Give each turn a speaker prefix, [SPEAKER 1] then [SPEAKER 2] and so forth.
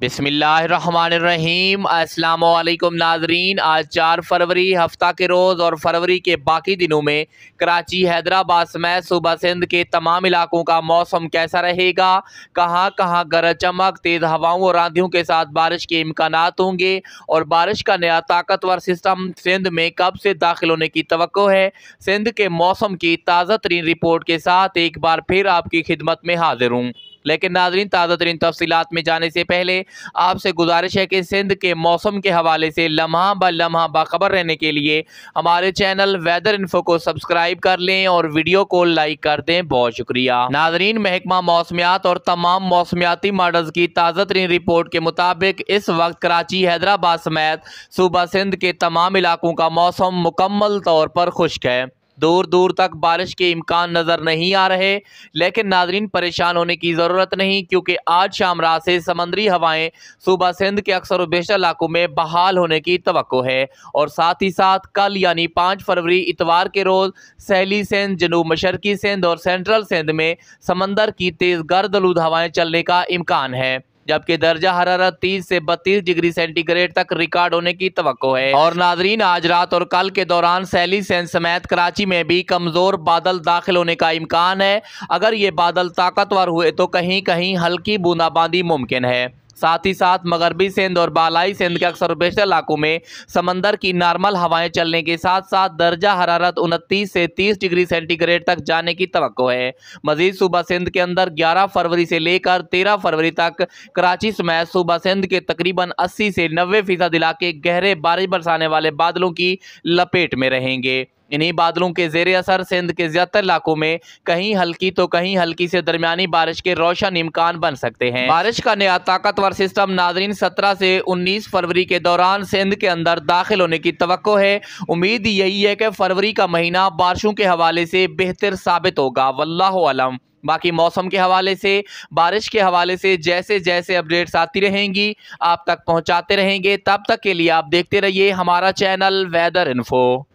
[SPEAKER 1] बिसमीम अल्लाम नाजरीन आज चार फरवरी हफ्ता के रोज़ और फरवरी के बाकी दिनों में कराची हैदराबाद समेत सुबह सिंध के तमाम इलाकों का मौसम कैसा रहेगा कहाँ कहाँ गरज चमक तेज़ हवाओं और आंधियों के साथ बारिश के इम्कान होंगे और बारिश का नया ताकतवर सिस्टम सिंध में कब से दाखिल होने की तो है सिंध के मौसम की ताज़ा तरीन रिपोर्ट के साथ एक बार फिर आपकी खिदमत में हाजिर हूँ लेकिन नाजरीन ताज़ा तरीन तफसीत में जाने से पहले आपसे गुजारिश है कि सिंध के मौसम के हवाले से लम्हा ब लम्हा बाखबर रहने के लिए हमारे चैनल वेदर इन्फो को सब्सक्राइब कर लें और वीडियो को लाइक कर दें बहुत शुक्रिया नाजरीन महकमा मौसमियात और तमाम मौसमियाती मॉडल्स की ताज़ा तरीन रिपोर्ट के मुताबिक इस वक्त कराची हैदराबाद समेत सूबा सिंध के तमाम इलाकों का मौसम मुकम्मल तौर पर खुश्क है दूर दूर तक बारिश के इम्कान नज़र नहीं आ रहे लेकिन नाजरीन परेशान होने की ज़रूरत नहीं क्योंकि आज शाम रात से समंदरी हवाएँ सूबा सिंध के अक्सर व बेशर इलाकों में बहाल होने की तो है और साथ ही साथ कल यानी पाँच फरवरी इतवार के रोज़ सहली सिंध जनूब मशरकी सिंध और सेंट्रल सिंध में समंदर की तेज़ गर्द आलूद हवाएँ चलने का इम्कान है जबकि दर्जा हरारत तीस से बत्तीस डिग्री सेंटीग्रेड तक रिकॉर्ड होने की तो है और नाजरीन आज रात और कल के दौरान सैली सेंस समेत कराची में भी कमजोर बादल दाखिल होने का इम्कान है अगर ये बादल ताकतवर हुए तो कहीं कहीं हल्की बूंदाबांदी मुमकिन है साथ ही साथ मगरबी सिंध और बालाई सिंध के अक्सर बेशतर इलाकों में समंदर की नॉर्मल हवाएं चलने के साथ साथ दर्जा हरारत उनतीस से तीस डिग्री सेंटीग्रेड तक जाने की तो है मजीद सूबा सिंध के अंदर ग्यारह फरवरी से लेकर तेरह फरवरी तक कराची समेत सूबा सिंध के तकरीबन अस्सी से नब्बे फीसद इलाके गहरे बारिश बरसाने वाले बादलों की लपेट में रहेंगे इन्हीं बादलों के जेर असर सिंध के ज्यादातर इलाकों में कहीं हल्की तो कहीं हल्की से दरमियानी बारिश के रोशन इम्कान बन सकते हैं बारिश का नया ताकतवर सिस्टम नाजरीन सत्रह से उन्नीस फरवरी के दौरान सिंध के अंदर दाखिल होने की तो है उम्मीद यही है कि फरवरी का महीना बारिशों के हवाले से बेहतर साबित होगा वल्लाम बाकी मौसम के हवाले से बारिश के हवाले से जैसे जैसे अपडेट्स आती रहेंगी आप तक पहुंचाते रहेंगे तब तक के लिए आप देखते रहिए हमारा चैनल वेदर इन्फो